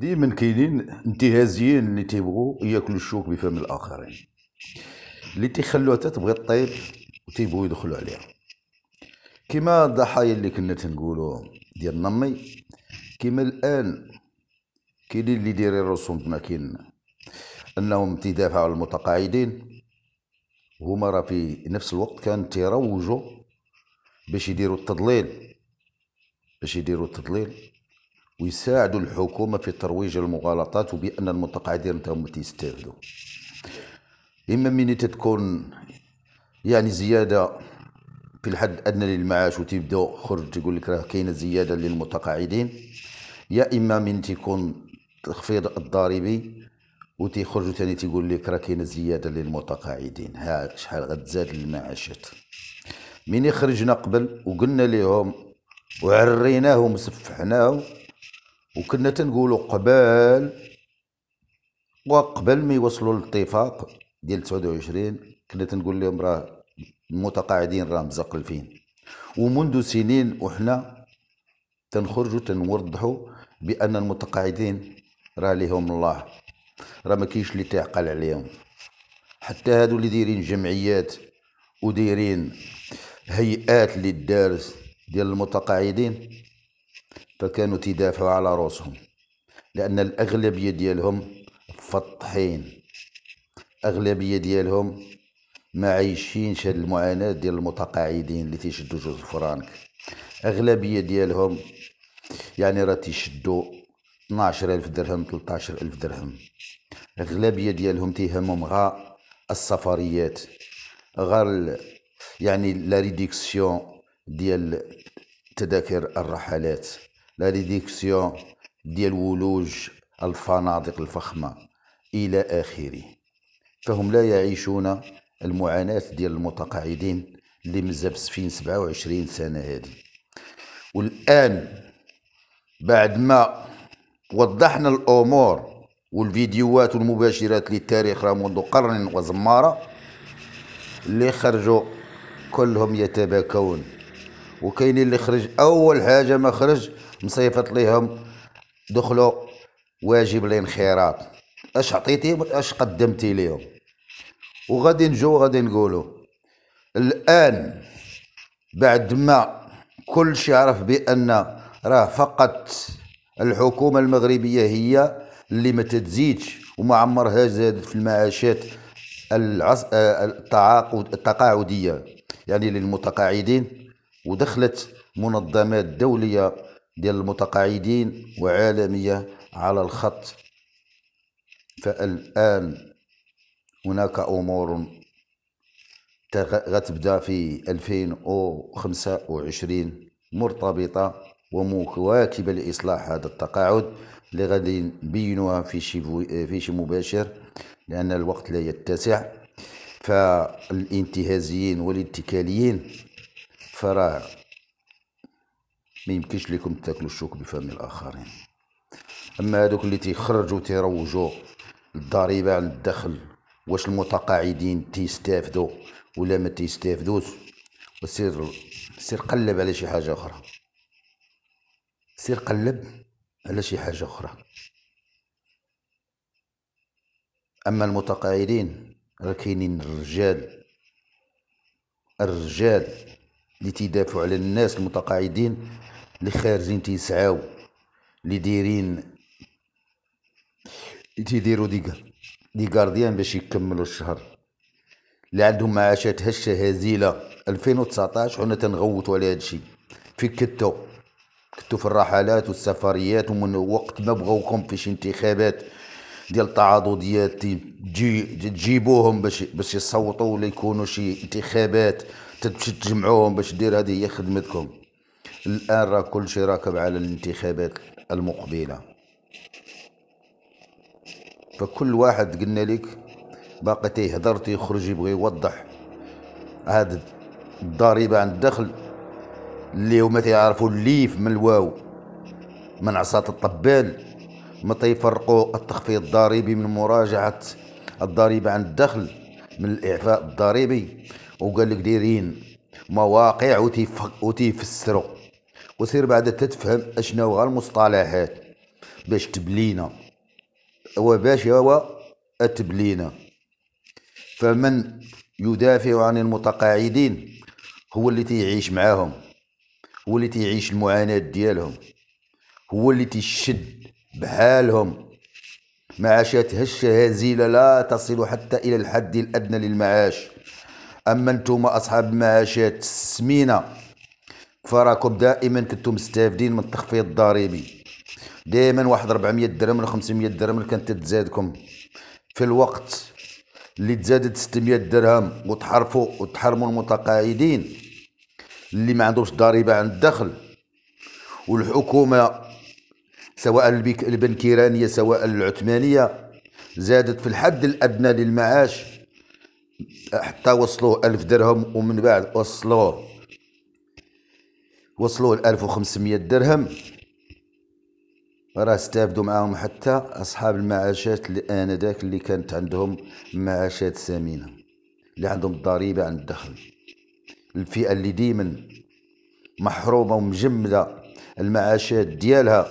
ديما كاينين انتهازيين اللي تيبغوا ياكلوا الشوك بفم الاخرين اللي تيخلوها تتبغي تطيب وتيبغوا يدخلوا عليها كما الضحايا اللي كنا تنقولوا ديال نمي كما الان كاينين اللي دايرين رسوم كاين انهم تدافعوا على المتقاعدين هما راه في نفس الوقت كان تيروجوا باش يديروا التضليل باش يديروا التضليل ويساعدوا الحكومة في ترويج المغالطات وبأن المتقاعدين تاهم تيستافدوا إما من تتكون يعني زيادة في الحد الأدنى للمعاش وتبدأ خرج تقول لك راه كاينة زيادة للمتقاعدين يا إما من تيكون تخفيض الضريبي وتيخرجوا ثاني تيقول لك راه كاينه زياده للمتقاعدين ها شحال غتزاد المعاشات من خرجنا قبل وقلنا لهم وعريناهم وسفحناهم وكنا تنقولوا قبل وقبل ما يوصلوا للاتفاق ديال 29 كنا تنقول لهم راه المتقاعدين راه مزقلفين ومنذ سنين وحنا تنخرجوا تنوضحوا بان المتقاعدين راه ليهم الله راه ما كاينش اللي تعقل عليهم حتى هادو اللي دايرين جمعيات ودايرين هيئات للدارس ديال المتقاعدين فكانوا تدافعوا على روسهم لأن الأغلبية ديالهم فطحين أغلبية ديالهم ما عايشينش هاد المعاناة ديال المتقاعدين اللي تيشدوا جوج فرانك أغلبية ديالهم يعني راه تيشدوا ألف درهم ألف درهم أغلبية ديالهم تيهمهم غا السفريات غير يعني لا ريديكسيون ديال تذاكر الرحلات لا ريديكسيون ديال ولوج الفنادق الفخمة إلى آخره فهم لا يعيشون المعاناة ديال المتقاعدين اللي مزبسفين 27 سنة هذه والآن بعد ما وضحنا الأمور والفيديوهات المباشرات للتاريخ راه منذ قرن وزمارة اللي خرجوا كلهم يتباكون وكاين اللي خرج أول حاجة ما خرج مصيفط ليهم دخلوا واجب الانخراط اش عطيتي اش قدمتي ليهم وغادي نجو غادي نقولوا الان بعد ما كل شيء عرف بان راه فقط الحكومه المغربيه هي اللي ما تتزيدش وما عمرها زادت في المعاشات العص... التقاعديه يعني للمتقاعدين ودخلت منظمات دوليه ديال المتقاعدين وعالمية على الخط فالآن هناك أمور غتبدا في 2025 مرتبطة ومواكبة لإصلاح هذا التقاعد اللي غادي نبينوها في شي في شي مباشر لأن الوقت لا يتسع فالانتهازيين والاتكاليين فراه ما يمكنش لكم تاكلوا الشوك بفم الاخرين اما هذوك اللي تيخرجوا تيروجوا الضريبه على الدخل واش المتقاعدين تيستافدوا ولا ما تيستافدوش وسير سير قلب على شي حاجه اخرى سير قلب على شي حاجه اخرى اما المتقاعدين راه كاينين الرجال الرجال اللي تيدافعوا على الناس المتقاعدين اللي خارجين تيسعاو اللي دايرين تيديروا دي دي غارديان باش يكملوا الشهر اللي عندهم معاشات هشه هزيله 2019 حنا تنغوتوا على هذا الشيء في كتو كتو في الرحلات والسفريات ومن وقت ما بغاوكم شي انتخابات ديال التعاضديات تجي تجيبوهم باش باش يصوتوا ولا يكونوا شي انتخابات تمشي تجمعوهم باش دير هذه هي خدمتكم الآن راه كل شيء راكب على الانتخابات المقبلة فكل واحد قلنا لك باقي تيهضر تيخرج يبغي يوضح هاد الضريبة عن الدخل اللي هما تيعرفوا الليف من الواو من عصاة الطبال ما تيفرقوا التخفيض الضريبي من مراجعة الضريبة عن الدخل من الإعفاء الضريبي وقال لك دايرين مواقع وتيفسروا وصير بعد تتفهم اشنو غا المصطلحات باش تبلينا وباش هو التبلينا فمن يدافع عن المتقاعدين هو اللي تيعيش معاهم هو اللي تيعيش المعاناة ديالهم هو اللي تيشد بحالهم معاشاتها هزيلة لا تصل حتى إلى الحد الأدنى للمعاش أما أنتم أصحاب معاشات سمينة فراكم دائما كنتم مستافدين من التخفيض الضريبي دائما واحد 400 درهم ولا 500 درهم اللي كانت تتزادكم في الوقت اللي تزادت 600 درهم وتحرفوا وتحرموا المتقاعدين اللي ما عندوش ضريبه عن الدخل والحكومه سواء البنكيرانيه سواء العثمانيه زادت في الحد الادنى للمعاش حتى وصلوه ألف درهم ومن بعد وصلوه وصلوا ل 1500 درهم راه استافدوا معاهم حتى اصحاب المعاشات اللي انذاك اللي كانت عندهم معاشات ثمينه اللي عندهم الضريبه عن الدخل الفئه اللي ديما محرومه ومجمده المعاشات ديالها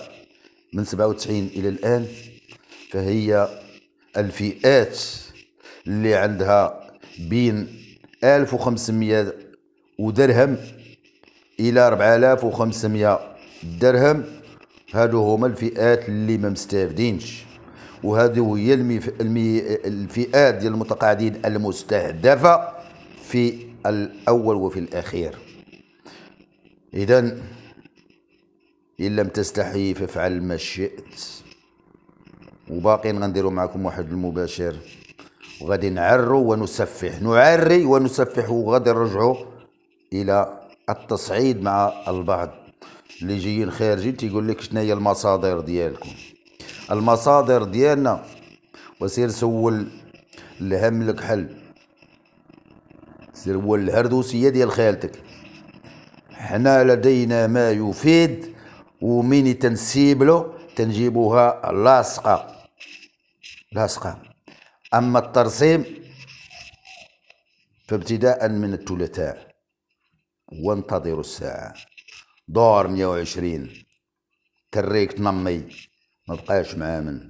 من 97 الى الان فهي الفئات اللي عندها بين 1500 ودرهم الى 4500 درهم هادو هما الفئات اللي ما مستافدينش وهذه هي المف... المي... الفئات ديال المتقاعدين المستهدفه في الاول وفي الاخير اذا ان لم تستحي فافعل ما شئت وباقيين غنديروا معكم واحد المباشر وغادي نعرو ونسفح نعري ونسفح وغادي نرجعوا الى التصعيد مع البعض اللي جايين خارجين تيقول لك شنو هي المصادر ديالكم المصادر ديالنا وسير سول الهم لك حل سير هو الهردوسيه ديال خالتك حنا لدينا ما يفيد ومين تنسيب له تنجيبوها لاصقه لاصقه اما الترسيم فابتداء من الثلاثاء وانتظروا الساعة دور 120 تريك تنمي ما بقاش معاه